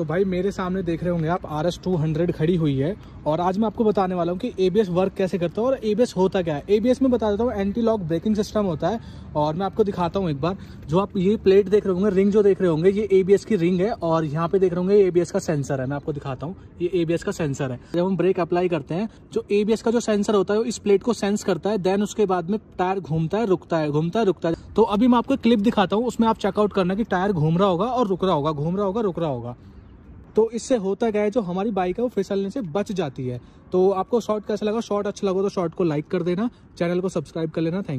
तो भाई मेरे सामने देख रहे होंगे आप आर एस टू हंड्रेड खड़ी हुई है और आज मैं आपको बताने वाला हूँ कि ए बी एस वर्क कैसे करता है और ए बी एस होता क्या है ए बी एस में बता देता हूँ एंटी लॉक ब्रेकिंग सिस्टम होता है और मैं आपको दिखाता हूँ एक बार जो आप ये प्लेट देख रहे होंगे रिंग जो देख रहे होंगे ये ए बी एस की रिंग है और यहाँ पे देख रहे होंगे ए बी एस का सेंसर है मैं आपको दिखाता हूँ ये ए बी एस का सेंसर है जब हम ब्रेक अप्लाई करते हैं जो ए बी एस का जो सेंसर होता है इस प्लेट को सेंस करता है देन उसके बाद में टायर घूमता है रुकता है घूमता है रुकता है तो अभी मैं आपको क्लिप दिखाता हूँ उसमें आप चेकआउट करना कि टायर घूम रहा होगा और रुक रहा होगा घूम रहा होगा रुक रहा होगा तो इससे होता क्या है जो हमारी बाइक है वो फिसलने से बच जाती है तो आपको शॉर्ट कैसा लगा शॉर्ट अच्छा लगा तो शॉर्ट को लाइक कर देना चैनल को सब्सक्राइब कर लेना थैंक यू